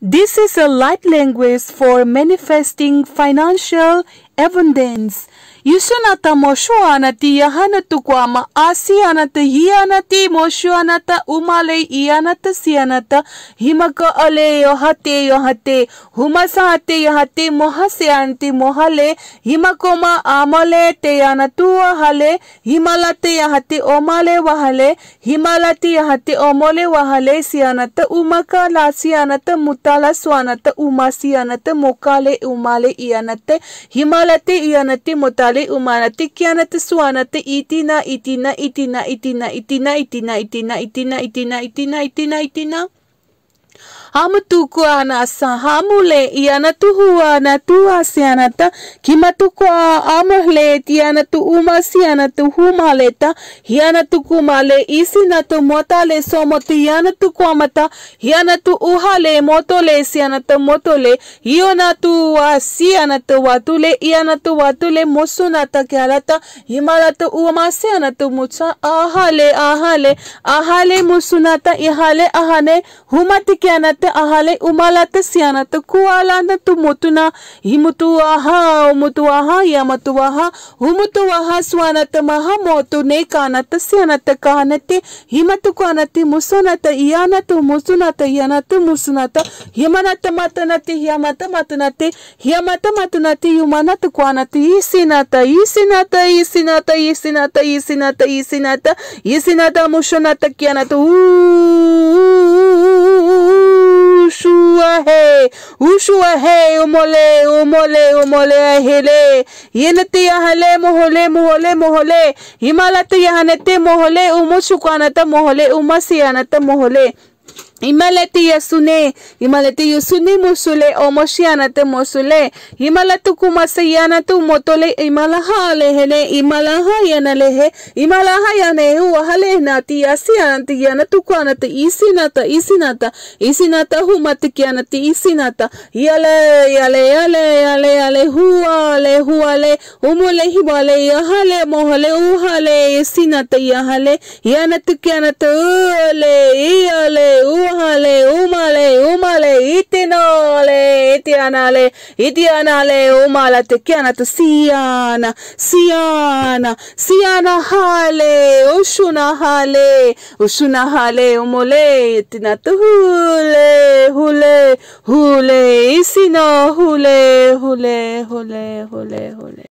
This is a light language for manifesting financial evidence. Yusunata moshu anati yahanatu kwama asi anata hi anati moshu anata umale i anata si anata himaka ale yo hate yo hate humasa hate ate yohate mohase anti mohale himakoma amale te anatu hale himalate yahate omale wahale himalate yahate omole wahale si anata umaka la si anata mutala swanata umasi anata mokale umale i anate himala la te iana te motale umana te kiana te suana te itina itina itina itina itina itina itina itina itina itina itina itina hamu tukuana sa hamule iana tuhuana tuasianata kimatukua amorle tiana tu umasiana tu humaleta hiana tukumale isina tu motale somoti iana tukuamata hiana tu uhale motole sianata motole iona tu wasiana tu watule iana tu watule mosunata kyalata himala tu umasiana tu mutsa ahale ahale ahale musunata ihale ahane humati kyanata te ahale umala te siana te kuala na tu mutuna himutu aha umutu aha yamatu aha humutu aha swana te maha motu ne kana te siana te kahana te himatu kana te musuna te iana tu musuna te iana tu musuna te himana te matana te hiamata matana te hiamata matana te yumana te kuana te isina te isina te isina te isina te isina te isina te isina te musuna te kiana te uuuu ahe, ushu ahe, umole, umole, umole ahele, yenati ahale, mohole, mohole, mohole, himalati yahanete, mohole, umushukanata, mohole, umasiyanata, mohole. Imaleti yasune, imaleti yusuni musule, omoshiana te musule, imalatu kumase yana tu motole, imalaha lehene, imalaha yana lehe, imalaha yana hu wahale nati yasi anati yana tu kwanata, isinata, isinata, isinata hu matikianati, isinata, yale, yale, yale, yale, yale, huale, huale, umule hibale, yahale, mohale, uhale, isinata, yahale, yanatu kianata, ule, yale, ule, umale, umale, umale, itinole, itianale, itianale, umala, tekiana, siana, siana, siana hale, ushuna hale, ushuna hale, umole, itinatu hule, hule, hule, isino hule, hule, hule, hule, hule.